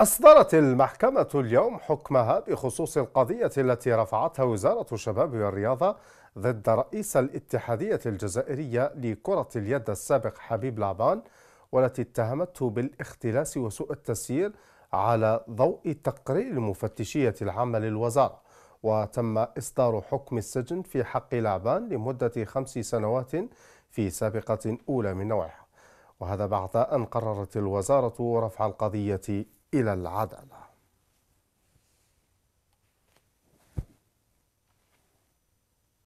أصدرت المحكمة اليوم حكمها بخصوص القضية التي رفعتها وزارة الشباب والرياضة ضد رئيس الاتحادية الجزائرية لكرة اليد السابق حبيب لعبان والتي اتهمته بالاختلاس وسوء التسيير على ضوء تقرير المفتشية العامة للوزارة وتم إصدار حكم السجن في حق لعبان لمدة خمس سنوات في سابقة أولى من نوعها وهذا بعد أن قررت الوزارة رفع القضية إلى العدالة